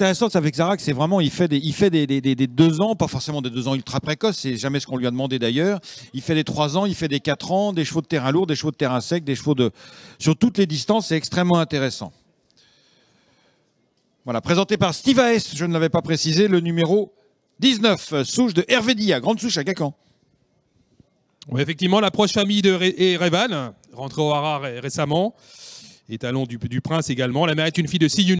c'est avec Zarak, c'est vraiment, il fait, des, il fait des, des, deux ans, pas forcément des deux ans ultra précoces, c'est jamais ce qu'on lui a demandé d'ailleurs. Il fait des trois ans, il fait des quatre ans, des chevaux de terrain lourd, des chevaux de terrain sec, des chevaux de. sur toutes les distances, c'est extrêmement intéressant. Voilà, présenté par Steve Aes, je ne l'avais pas précisé, le numéro 19, euh, souche de Hervé Dia, grande souche à Gacan. effectivement, la proche famille de Ré rentrée au Harare récemment, étalon du, du, prince également. La mère est une fille de 6,